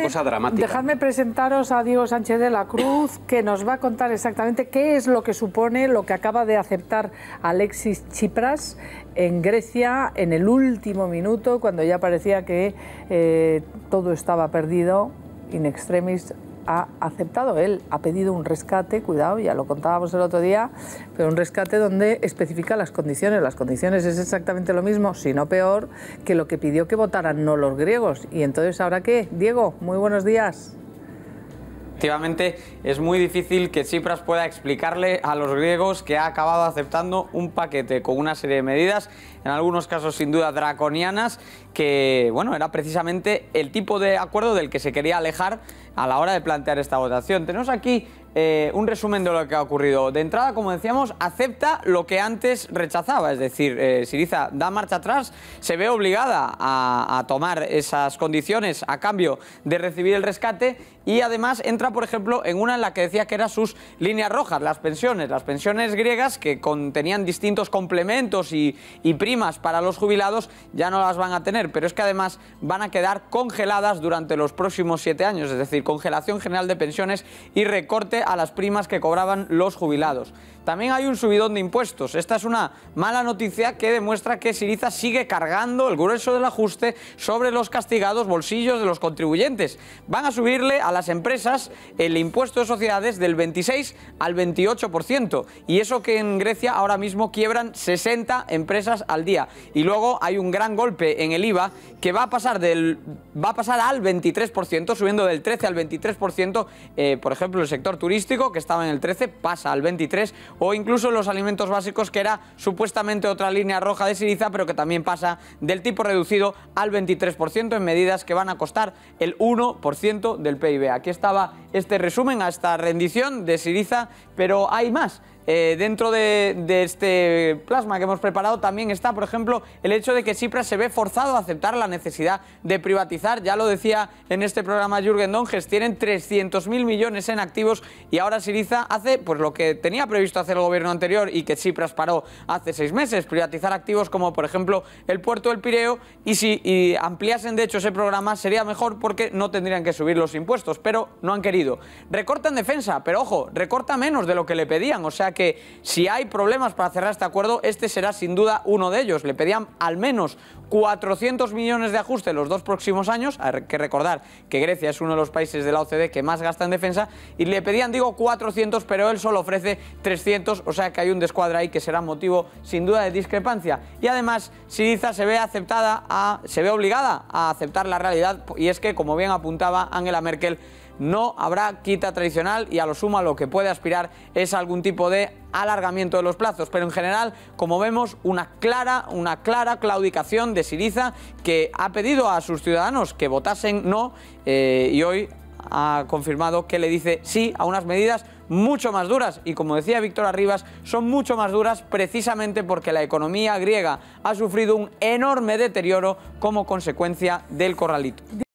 cosa Dejadme presentaros a Diego Sánchez de la Cruz, que nos va a contar exactamente qué es lo que supone lo que acaba de aceptar Alexis Tsipras en Grecia en el último minuto, cuando ya parecía que eh, todo estaba perdido. In extremis ha aceptado, él ha pedido un rescate, cuidado, ya lo contábamos el otro día, pero un rescate donde especifica las condiciones. Las condiciones es exactamente lo mismo, si no peor, que lo que pidió que votaran no los griegos. Y entonces, ¿ahora qué? Diego, muy buenos días efectivamente es muy difícil que Tsipras pueda explicarle a los griegos que ha acabado aceptando un paquete con una serie de medidas, en algunos casos sin duda draconianas, que bueno, era precisamente el tipo de acuerdo del que se quería alejar a la hora de plantear esta votación. Tenemos aquí eh, un resumen de lo que ha ocurrido. De entrada, como decíamos, acepta lo que antes rechazaba, es decir, eh, Siriza da marcha atrás, se ve obligada a, tomar esas condiciones a cambio de recibir el rescate y además entra, por ejemplo, en una en la que decía que eran sus líneas rojas, las pensiones, las pensiones griegas que contenían distintos complementos y, y primas para los jubilados, ya no las van a tener, pero es que además van a quedar congeladas durante los próximos siete años, es decir, congelación general de pensiones y recorte a las primas que cobraban los jubilados. También hay un subidón de impuestos. Esta es una mala noticia que demuestra que Siriza sigue cargando el grueso del ajuste sobre los castigados bolsillos de los contribuyentes. Van a subirle a las empresas el impuesto de sociedades del 26 al 28%. Y eso que en Grecia ahora mismo quiebran 60 empresas al día. Y luego hay un gran golpe en el IVA que va a pasar, del, va a pasar al 23%, subiendo del 13 al 23%, eh, por ejemplo, el sector turístico turístico, que estaba en el 13, pasa al 23, o incluso los alimentos básicos, que era supuestamente otra línea roja de Siriza, pero que también pasa del tipo reducido al 23% en medidas que van a costar el 1% del PIB. Aquí estaba este resumen a esta rendición de Siriza, pero hay más. Eh, dentro de, este plasma que hemos preparado también está, por ejemplo, el hecho de que Cipras se ve forzado a aceptar la necesidad de privatizar. Ya lo decía en este programa Jürgen Donges, tienen 300.000 millones en activos y ahora Siriza hace pues, lo que tenía previsto hacer el gobierno anterior y que Cipras paró hace seis meses, privatizar activos como, por ejemplo, el puerto del Pireo y si ampliasen, de hecho, ese programa sería mejor porque no tendrían que subir los impuestos, pero no han querido. ...recorta en defensa, pero ojo, recorta menos de lo que le pedían, o sea que si hay problemas para cerrar este acuerdo, este será sin duda uno de ellos. Le pedían al menos 400 millones de ajuste los dos próximos años. Hay que recordar que Grecia es uno de los países de la OCDE que más gasta en defensa y le pedían, digo, 400, pero él solo ofrece 300, o sea que hay un descuadra ahí que será motivo sin duda de discrepancia. Y además, Siriza se ve aceptada, a, se ve obligada a aceptar la realidad y es que, como bien apuntaba Angela Merkel, no habrá quita tradicional y a lo suma lo que puede aspirar es algún tipo de alargamiento de los plazos, pero en general, como vemos, una clara, una clara claudicación de Siriza que ha pedido a sus ciudadanos que votasen no eh, y hoy ha confirmado que le dice sí a unas medidas mucho más duras y como decía Víctor Arribas, son mucho más duras precisamente porque la economía griega ha sufrido un enorme deterioro como consecuencia del corralito.